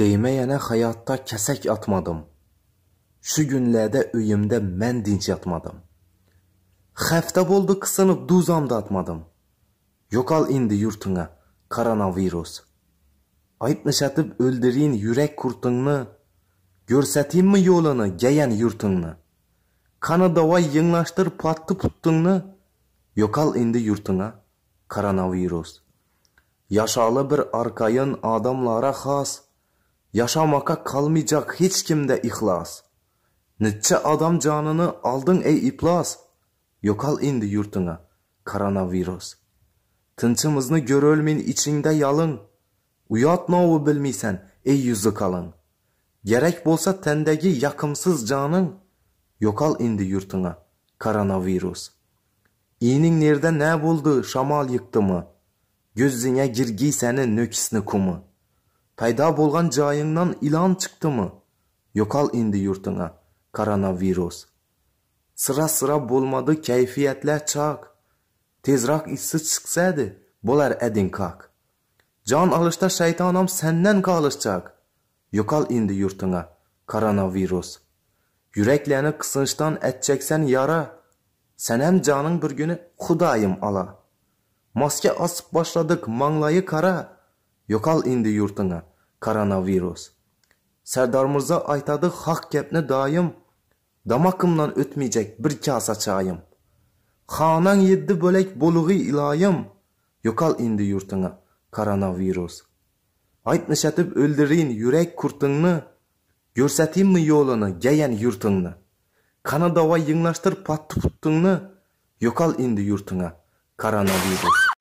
Değməyənə hayatta kəsək atmadım. Şu günlərdə öyümdə mən dinç yatmadım. Xəftə boldu qısını duzamda atmadım. Yoqal indi yurtuna koronavirus. Aytmışatıb öldürin yürək kurtunu. mi yolunu gəyən yurtunu. Qana davay yığınlaşdır patdı puttunnu. indi yurtuna koronavirus. Yaşalı bir arkayın adamlara xas Yaşamaka kalmayacak hiç kimde ihlas. Nitçe adam canını aldın ey iplas. Yokal indi yurtuna koronavirus. Tinchimizni görölmin içinde yalın. Uyat novu bilmiysen ey yüzü kalın. Gerek bolsa tendegi yakımsız canın. Yokal indi yurtuna koronavirus. İyining nerede ne buldu şamal yıktı mı? Gözüne girgi senin nökisini kumu.'' пайда болған жайыңнан илан чықтымы yo'qol endi yurting'a koronavirus sira sira bo'lmadi kayfiyatlar chaq tezroq issi chiqsadi bo'lar ading qoq jon olishda shaytonom sandan qolishchaq yo'qol endi yurting'a koronavirus yuraklarni qisinchdan achchaksan yara sanam joning bir kuni xudoyim ola moska osib boshladik manglayi qara yo'qol endi yurting'a koronavirus sardorimmirzo aytadi haq gapni doim damog'imdan ötmeyecek bir kosa çayım. Xanan yedi bo'lak boluğu ilayım. yo'qol endi yurtingga koronavirus ayb nishatib o'ldirin yurak kurtingni ko'rsatingmi yo'lini gayan yurtingni qani davo yenglashtır patdi puttingni yo'qol endi yurtingga koronavirus